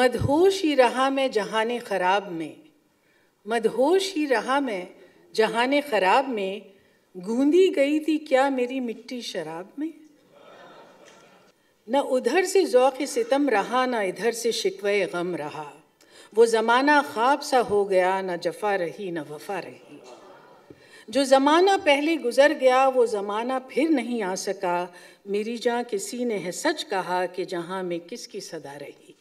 मदहोश ही रहा मैं जहान ख़राब में मदहोश ही रहा मैं जहान ख़राब में गूंदी गई थी क्या मेरी मिट्टी शराब में न उधर से जौक सितम रहा ना इधर से शिकवे गम रहा वो ज़माना ख्वाब सा हो गया ना जफा रही ना वफा रही जो ज़माना पहले गुज़र गया वो ज़माना फिर नहीं आ सका मेरी जहाँ किसी ने है सच कहा कि जहाँ में किसकी सदा रही